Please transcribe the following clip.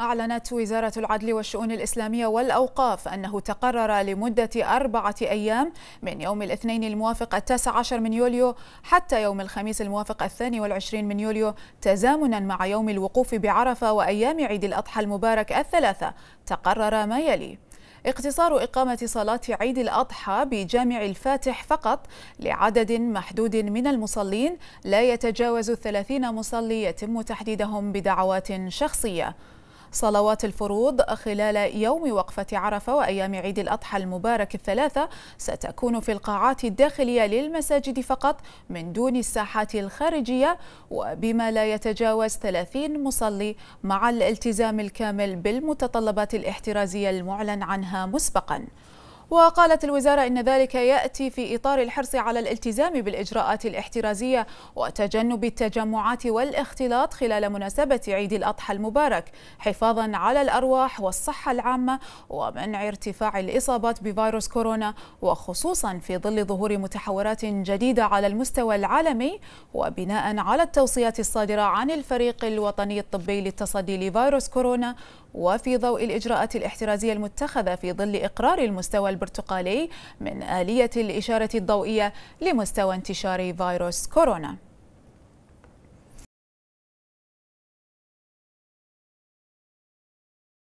أعلنت وزارة العدل والشؤون الإسلامية والأوقاف أنه تقرر لمدة أربعة أيام من يوم الاثنين الموافق التاسع عشر من يوليو حتى يوم الخميس الموافق الثاني والعشرين من يوليو تزامنا مع يوم الوقوف بعرفة وأيام عيد الأضحى المبارك الثلاثة تقرر ما يلي اقتصار إقامة صلاة عيد الأضحى بجامع الفاتح فقط لعدد محدود من المصلين لا يتجاوز الثلاثين مصلي يتم تحديدهم بدعوات شخصية صلوات الفروض خلال يوم وقفة عرفة وأيام عيد الأضحى المبارك الثلاثة ستكون في القاعات الداخلية للمساجد فقط من دون الساحات الخارجية وبما لا يتجاوز 30 مصلي مع الالتزام الكامل بالمتطلبات الاحترازية المعلن عنها مسبقاً وقالت الوزارة إن ذلك يأتي في إطار الحرص على الالتزام بالإجراءات الاحترازية وتجنب التجمعات والاختلاط خلال مناسبة عيد الأضحى المبارك حفاظا على الأرواح والصحة العامة ومنع ارتفاع الإصابات بفيروس كورونا وخصوصا في ظل ظهور متحورات جديدة على المستوى العالمي وبناء على التوصيات الصادرة عن الفريق الوطني الطبي للتصدي لفيروس كورونا وفي ضوء الإجراءات الاحترازية المتخذة في ظل إقرار المستوى البرتقالي من آلية الإشارة الضوئية لمستوى انتشار فيروس كورونا